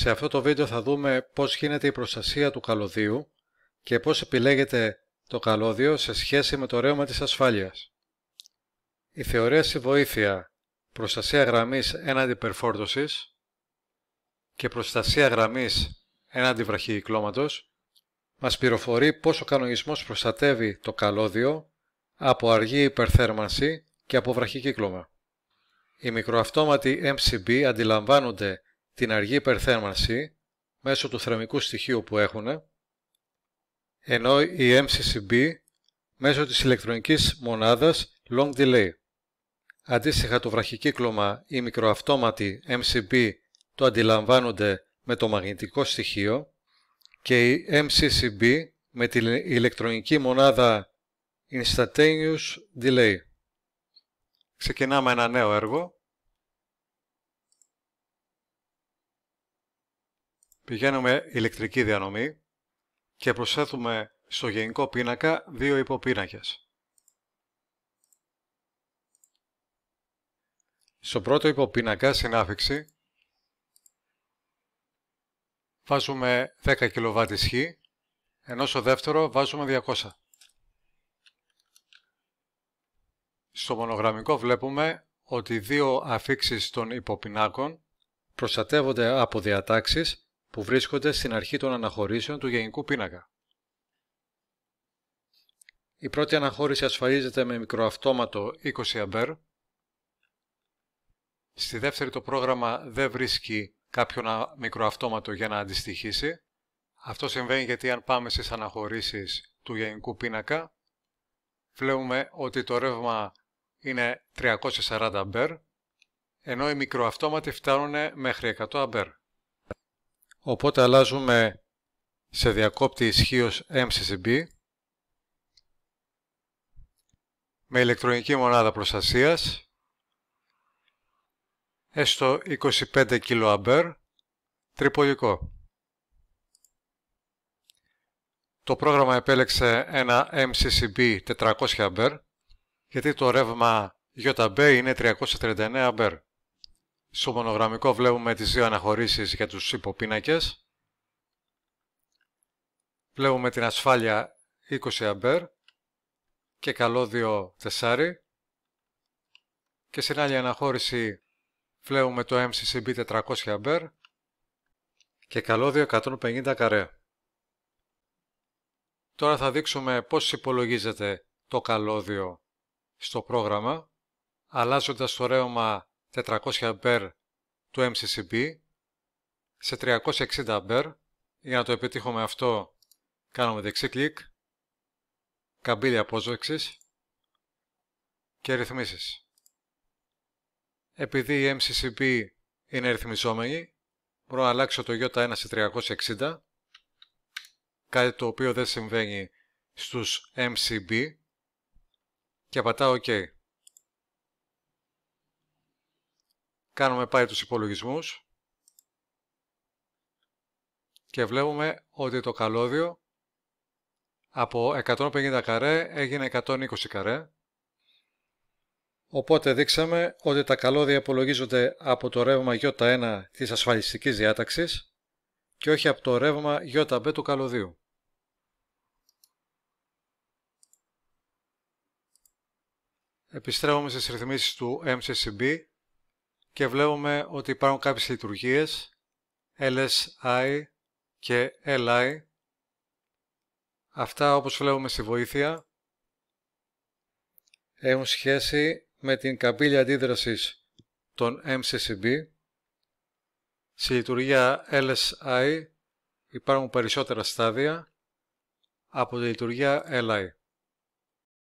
Σε αυτό το βίντεο θα δούμε πώς γίνεται η προστασία του καλωδίου και πώς επιλέγεται το καλώδιο σε σχέση με το ρέωμα της ασφάλειας. Η θεωρία στη βοήθεια προστασία γραμμής έναντι περφόρτωσης και προστασία γραμμής έναντι βραχυκλώματος μας πληροφορεί πώς ο κανονισμός προστατεύει το καλώδιο από αργή υπερθέρμανση και από βραχυκύκλωμα. Οι μικροαυτόματοι MCB αντιλαμβάνονται την αργή υπερθέρμανση μέσω του θερμικού στοιχείου που έχουν, ενώ η MCCB μέσω της ηλεκτρονικής μονάδας Long Delay. Αντίστοιχα το βραχικύκλωμα ή μικροαυτόματη MCB το αντιλαμβάνονται με το μαγνητικό στοιχείο και η MCCB με την ηλεκτρονική μονάδα Instantaneous Delay. Ξεκινάμε ένα νέο έργο. πηγαίνουμε ηλεκτρική διανομή και προσθέτουμε στο γενικό πίνακα δύο υποπίνακες. Στο πρώτο υποπίνακα, συνάφιξη βάζουμε 10 κιλοβάτι χ, ενώ στο δεύτερο βάζουμε 200. Στο μονογραμμικό βλέπουμε ότι δύο αφήξεις των υποπινάκων προστατεύονται από διατάξεις που βρίσκονται στην αρχή των αναχωρήσεων του γενικού πίνακα. Η πρώτη αναχώρηση ασφαλίζεται με μικροαυτόματο 20 A. Στη δεύτερη το πρόγραμμα δεν βρίσκει κάποιο μικροαυτόματο για να αντιστοιχίσει. Αυτό συμβαίνει γιατί αν πάμε στις αναχωρήσεις του γενικού πίνακα, βλέπουμε ότι το ρεύμα είναι 340 A, ενώ οι μικροαυτόματοι φτάνουν μέχρι 100 A. Οπότε αλλάζουμε σε διακόπτη ισχύως MCCB με ηλεκτρονική μονάδα προστασίας έστω 25 kA τριπολικό Το πρόγραμμα επέλεξε ένα MCCB 400 A γιατί το ρεύμα JB είναι 339 A. Στο μονογραμμικό βλέπουμε τις δύο αναχωρήσεις για τους υποπίνακες. Βλέπουμε την ασφάλεια 20 A και καλώδιο 4. Και στην άλλη αναχώρηση βλέπουμε το MCCB 400 A και καλώδιο 150 καρέ. Τώρα θα δείξουμε πώς υπολογίζεται το καλώδιο στο πρόγραμμα, αλλάζοντας το ρέωμα 400 A του MCCB σε 360 A. Για να το επιτύχουμε αυτό κάνουμε δεξί κλικ, καμπύλη απόσβεξης και ρυθμίσεις. Επειδή η MCCB είναι ρυθμιζόμενη, μπορώ να αλλάξω το Y1 σε 360, κάτι το οποίο δεν συμβαίνει στους MCB και πατάω OK. Κάνουμε πάλι τους υπολογισμούς και βλέπουμε ότι το καλώδιο από 150 καρέ έγινε 120 καρέ. Οπότε δείξαμε ότι τα καλώδια υπολογίζονται από το ρεύμα Ι1 της ασφαλιστικής διάταξης και όχι από το ρεύμα Ι του καλωδίου. Επιστρέφουμε στις ρυθμίσεις του MCCB και βλέπουμε ότι υπάρχουν κάποιες λειτουργίες LSI και LI. Αυτά όπως βλέπουμε στη βοήθεια έχουν σχέση με την καμπύλη αντίδρασης των MCCB. Στη λειτουργία LSI υπάρχουν περισσότερα στάδια από τη λειτουργία LI.